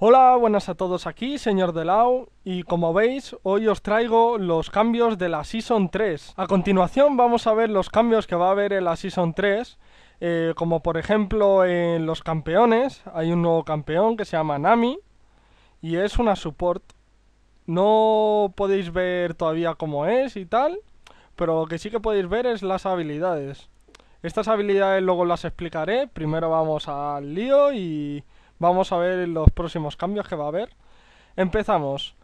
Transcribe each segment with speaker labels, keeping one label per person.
Speaker 1: Hola, buenas a todos aquí, señor Delao, y como veis, hoy os traigo los cambios de la Season 3. A continuación vamos a ver los cambios que va a haber en la Season 3, eh, como por ejemplo en los campeones, hay un nuevo campeón que se llama Nami, y es una support. No podéis ver todavía cómo es y tal, pero lo que sí que podéis ver es las habilidades. Estas habilidades luego las explicaré, primero vamos al lío y... Vamos a ver los próximos cambios que va a haber. Empezamos.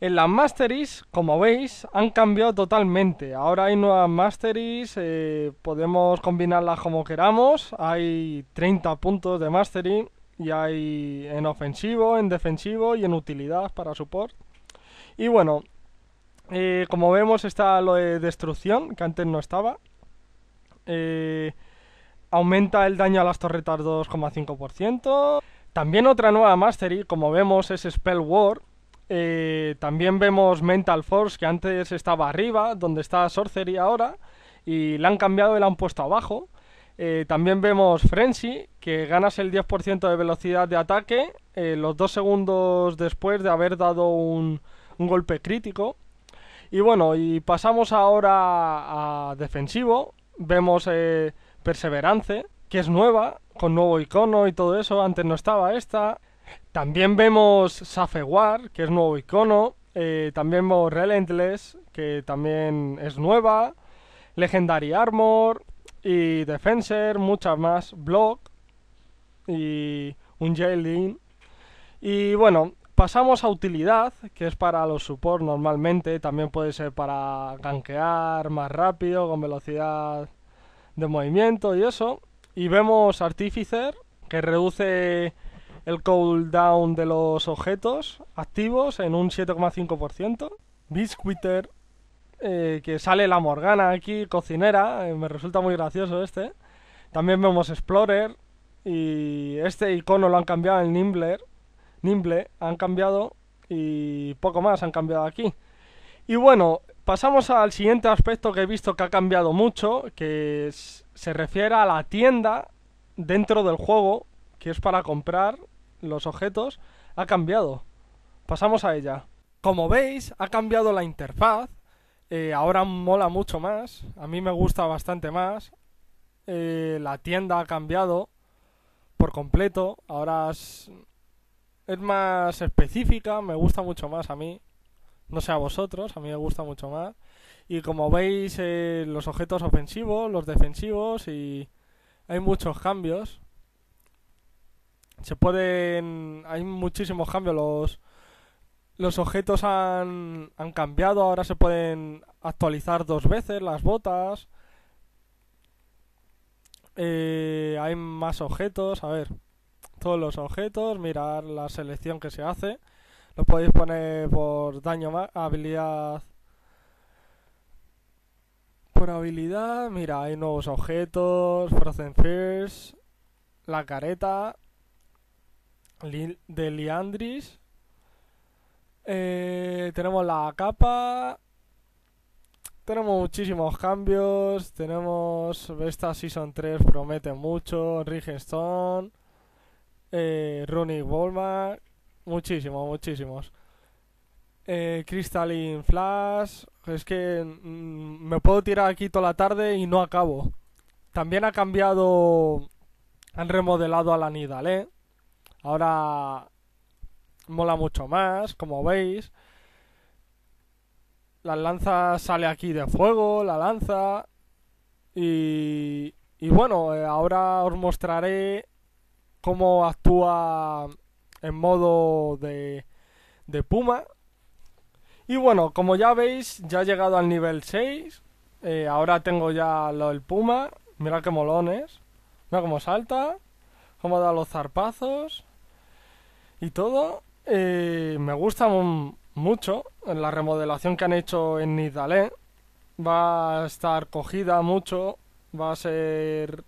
Speaker 1: En las Masteries, como veis, han cambiado totalmente. Ahora hay nuevas Masteries, eh, podemos combinarlas como queramos. Hay 30 puntos de Mastery y hay en ofensivo, en defensivo y en utilidad para support. Y bueno, eh, como vemos está lo de destrucción, que antes no estaba. Eh, aumenta el daño a las torretas 2,5%. También otra nueva Mastery, como vemos, es Spell War. Eh, también vemos Mental Force, que antes estaba arriba, donde está Sorcery ahora, y la han cambiado y la han puesto abajo. Eh, también vemos Frenzy, que ganas el 10% de velocidad de ataque eh, los dos segundos después de haber dado un, golpe crítico. Y bueno, y pasamos ahora a defensivo. Vemos Perseverance, que es nueva, con nuevo icono y todo eso, antes no estaba esta. También vemos Safewar, que es nuevo icono. Eh, también vemos Relentless, que también es nueva. Legendary Armor y Defensor, muchas más. Block y un Jailin. Y bueno, pasamos a utilidad, que es para los support normalmente. También puede ser para ganquear más rápido, con velocidad de movimiento y eso. Y vemos Artificer, que reduce el cooldown de los objetos activos en un 7,5%. Biscuiter, eh, que sale la Morgana aquí, cocinera, eh, me resulta muy gracioso este. También vemos Explorer y este icono lo han cambiado en Nimbler. Nimble han cambiado y poco más han cambiado aquí. Y bueno, Pasamos al siguiente aspecto que he visto que ha cambiado mucho, que se refiere a la tienda dentro del juego, que es para comprar los objetos, ha cambiado. Pasamos a ella. Como veis, ha cambiado la interfaz. Eh, ahora mola mucho más. A mí me gusta bastante más. Eh, la tienda ha cambiado por completo. Ahora es, es más específica. Me gusta mucho más a mí. No sé a vosotros, a mí me gusta mucho más. Y como veis, eh, los objetos ofensivos, los defensivos y hay muchos cambios. Se pueden... Hay muchísimos cambios. Los, los objetos han, han cambiado. Ahora se pueden actualizar dos veces las botas. Eh, hay más objetos. A ver. Todos los objetos. Mirar la selección que se hace. Lo podéis poner por daño más, habilidad... Por habilidad, mira, hay nuevos objetos, Frozen fears la careta de Liandris. Eh, tenemos la capa. Tenemos muchísimos cambios. Tenemos. Esta Season 3 promete mucho. Rigenstone. Eh, Wallmark. Muchísimos, muchísimos. Eh, Crystalline Flash. Es que mm, me puedo tirar aquí toda la tarde y no acabo. También ha cambiado. Han remodelado a la Nidale. ¿eh? Ahora mola mucho más, como veis. La lanza sale aquí de fuego, la lanza. Y, y bueno, eh, ahora os mostraré cómo actúa en modo de, Puma. Y bueno, como ya veis, ya he llegado al nivel 6. Eh, ahora tengo ya lo Puma. Mira qué molones. Mira cómo salta. Cómo da los zarpazos. Y todo. Eh, me gusta mucho la remodelación que han hecho en nidale Va a estar cogida mucho. Va a ser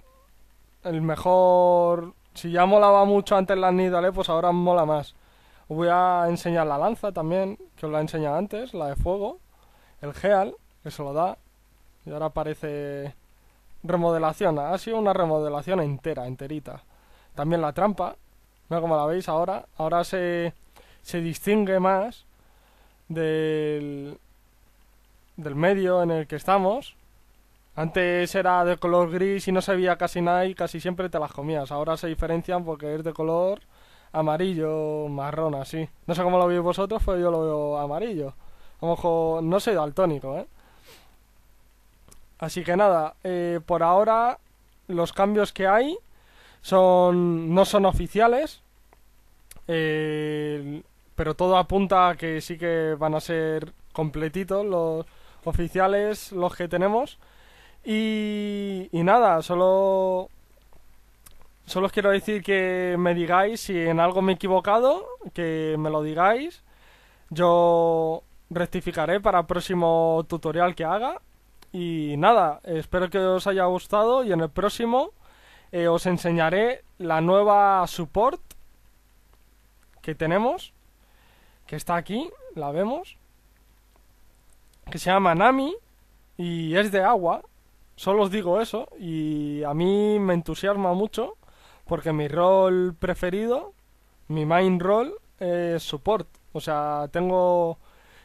Speaker 1: el mejor si ya molaba mucho antes las nidales, pues ahora mola más. Os voy a enseñar la lanza también, que os la he enseñado antes, la de fuego. El geal, que se lo da. Y ahora parece remodelación. Ha sido una remodelación entera, enterita. También la trampa. como la veis ahora. Ahora se, distingue más del, del medio en el que estamos. Antes era de color gris y no se veía casi nada y casi siempre te las comías. Ahora se diferencian porque es de color amarillo, marrón, así. No sé cómo lo veis vosotros, pero yo lo veo amarillo. A lo mejor no soy daltónico, ¿eh? Así que nada, eh, por ahora los cambios que hay son no son oficiales, eh, pero todo apunta a que sí que van a ser completitos los oficiales los que tenemos. Y, nada, solo, os quiero decir que me digáis si en algo me he equivocado, que me lo digáis. Yo rectificaré para el próximo tutorial que haga. Y nada, espero que os haya gustado y en el próximo eh, os enseñaré la nueva support que tenemos, que está aquí, la vemos, que se llama Nami y es de agua, Solo os digo eso y a mí me entusiasma mucho porque mi rol preferido, mi main role, es support. O sea, tengo...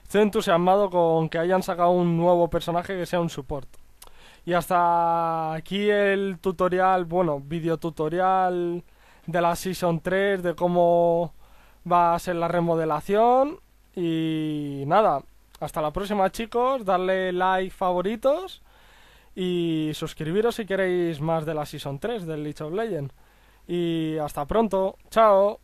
Speaker 1: Estoy entusiasmado con que hayan sacado un nuevo personaje que sea un support. Y hasta aquí el tutorial, bueno, videotutorial tutorial de la Season 3, de cómo va a ser la remodelación. Y nada, hasta la próxima chicos, darle like, favoritos y suscribiros si queréis más de la Season 3 del League of Legends. Y hasta pronto, chao.